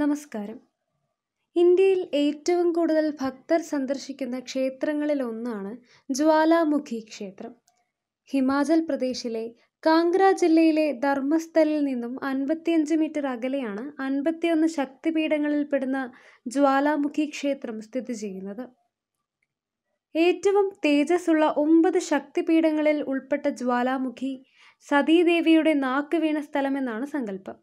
നമസ്കാരം ഇന്ത്യയിൽ ഏറ്റവും കൂടുതൽ ഭക്തർ സന്ദർശിക്കുന്ന ക്ഷേത്രങ്ങളിൽ ഒന്നാണ് ജ്വാലാമുഖി ക്ഷേത്രം ഹിമാചൽ പ്രദേശിലെ കാംഗ്ര ജില്ലയിലെ ധർമ്മസ്ഥലിൽ നിന്നും അൻപത്തിയഞ്ച് മീറ്റർ അകലെയാണ് അൻപത്തിയൊന്ന് ശക്തിപീഠങ്ങളിൽപ്പെടുന്ന പെടുന്ന ജ്വാലാമുഖി ക്ഷേത്രം സ്ഥിതി ചെയ്യുന്നത് ഏറ്റവും തേജസ്സുള്ള ഒമ്പത് ശക്തിപീഠങ്ങളിൽ ഉൾപ്പെട്ട ജ്വാലാമുഖി സതീദേവിയുടെ നാക്ക് വീണ സ്ഥലമെന്നാണ് സങ്കല്പം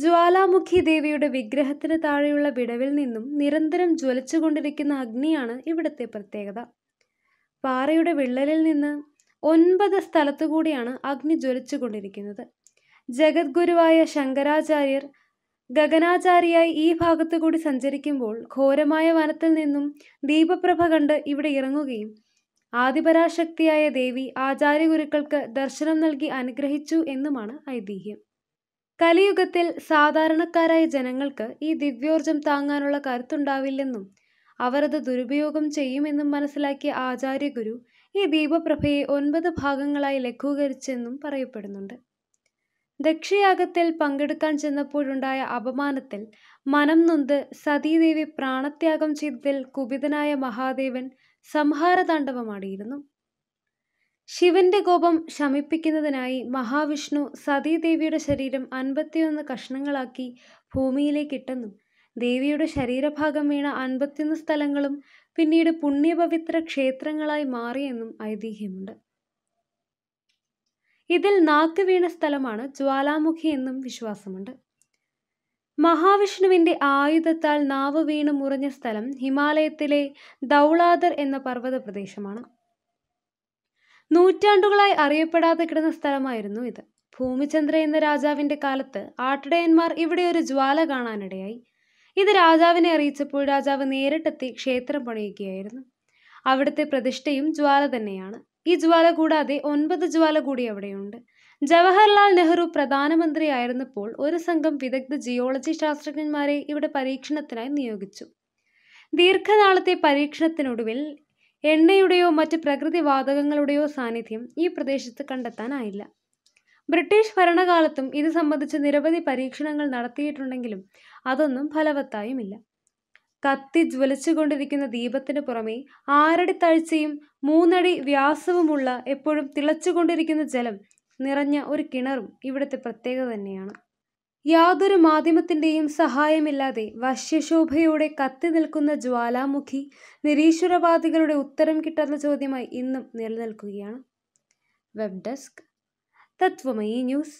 ജ്വാലാമുഖി ദേവിയുടെ വിഗ്രഹത്തിന് താഴെയുള്ള വിടവിൽ നിന്നും നിരന്തരം ജ്വലിച്ചുകൊണ്ടിരിക്കുന്ന അഗ്നിയാണ് ഇവിടുത്തെ പ്രത്യേകത പാറയുടെ വിള്ളലിൽ നിന്ന് ഒൻപത് കൂടിയാണ് അഗ്നി ജ്വലിച്ചുകൊണ്ടിരിക്കുന്നത് ജഗദ്ഗുരുവായ ശങ്കരാചാര്യർ ഗഗനാചാരിയായി ഈ ഭാഗത്തു കൂടി സഞ്ചരിക്കുമ്പോൾ ഘോരമായ വനത്തിൽ നിന്നും ദീപപ്രഭ കണ്ട് ഇവിടെ ഇറങ്ങുകയും ആദിപരാശക്തിയായ ദേവി ആചാര്യഗുരുക്കൾക്ക് ദർശനം നൽകി അനുഗ്രഹിച്ചു എന്നുമാണ് ഐതിഹ്യം കലിയുഗത്തിൽ സാധാരണക്കാരായ ജനങ്ങൾക്ക് ഈ ദിവ്യോർജം താങ്ങാനുള്ള കരുത്തുണ്ടാവില്ലെന്നും അവരത് ദുരുപയോഗം ചെയ്യുമെന്നും മനസ്സിലാക്കിയ ആചാര്യഗുരു ഈ ദീപപ്രഭയെ ഒൻപത് ഭാഗങ്ങളായി ലഘൂകരിച്ചെന്നും പറയപ്പെടുന്നുണ്ട് ദക്ഷയാഗത്തിൽ പങ്കെടുക്കാൻ ചെന്നപ്പോഴുണ്ടായ അപമാനത്തിൽ മനം നൊന്ത് സതീദേവി പ്രാണത്യാഗം ചെയ്തതിൽ കുപിതനായ മഹാദേവൻ സംഹാരതാണ്ഡവമാടിയിരുന്നു ശിവന്റെ കോപം ശമിപ്പിക്കുന്നതിനായി മഹാവിഷ്ണു സതീദേവിയുടെ ശരീരം അൻപത്തിയൊന്ന് കഷ്ണങ്ങളാക്കി ഭൂമിയിലേക്ക് ഇട്ടെന്നും ദേവിയുടെ ശരീരഭാഗം വീണ അൻപത്തിയൊന്ന് സ്ഥലങ്ങളും പിന്നീട് പുണ്യപവിത്ര ക്ഷേത്രങ്ങളായി മാറിയെന്നും ഐതിഹ്യമുണ്ട് ഇതിൽ നാക്ക് വീണ സ്ഥലമാണ് ജ്വാലാമുഖി എന്നും വിശ്വാസമുണ്ട് മഹാവിഷ്ണുവിന്റെ ആയുധത്താൽ നാവ് വീണു മുറിഞ്ഞ സ്ഥലം ഹിമാലയത്തിലെ ദൗളാദർ എന്ന പർവ്വത പ്രദേശമാണ് നൂറ്റാണ്ടുകളായി അറിയപ്പെടാതെ കിടന്ന സ്ഥലമായിരുന്നു ഇത് ഭൂമിചന്ദ്ര എന്ന രാജാവിന്റെ കാലത്ത് ആട്ടിടയന്മാർ ഇവിടെ ഒരു ജ്വാല കാണാനിടയായി ഇത് രാജാവിനെ അറിയിച്ചപ്പോൾ രാജാവ് നേരിട്ടെത്തി ക്ഷേത്രം പണിയുകയായിരുന്നു അവിടുത്തെ പ്രതിഷ്ഠയും ജ്വാല തന്നെയാണ് ഈ ജ്വാല കൂടാതെ ഒൻപത് ജ്വാല കൂടി അവിടെയുണ്ട് ജവഹർലാൽ നെഹ്റു ആയിരുന്നപ്പോൾ ഒരു സംഘം വിദഗ്ധ ജിയോളജി ശാസ്ത്രജ്ഞന്മാരെ ഇവിടെ പരീക്ഷണത്തിനായി നിയോഗിച്ചു ദീർഘനാളത്തെ പരീക്ഷണത്തിനൊടുവിൽ എണ്ണയുടെയോ മറ്റ് വാതകങ്ങളുടെയോ സാന്നിധ്യം ഈ പ്രദേശത്ത് കണ്ടെത്താനായില്ല ബ്രിട്ടീഷ് ഭരണകാലത്തും ഇത് സംബന്ധിച്ച് നിരവധി പരീക്ഷണങ്ങൾ നടത്തിയിട്ടുണ്ടെങ്കിലും അതൊന്നും ഫലവത്തായുമില്ല കത്തി ജ്വലിച്ചുകൊണ്ടിരിക്കുന്ന ദീപത്തിന് പുറമെ ആറടി തഴ്ചയും മൂന്നടി വ്യാസവുമുള്ള എപ്പോഴും തിളച്ചുകൊണ്ടിരിക്കുന്ന ജലം നിറഞ്ഞ ഒരു കിണറും ഇവിടുത്തെ പ്രത്യേകത തന്നെയാണ് യാതൊരു മാധ്യമത്തിൻ്റെയും സഹായമില്ലാതെ വശ്യശോഭയോടെ കത്തി നിൽക്കുന്ന ജ്വാലാമുഖി നിരീശ്വരവാദികളുടെ ഉത്തരം കിട്ടാത്ത ചോദ്യമായി ഇന്നും നിലനിൽക്കുകയാണ് വെബ് ഡെസ്ക് തത്വമയി ന്യൂസ്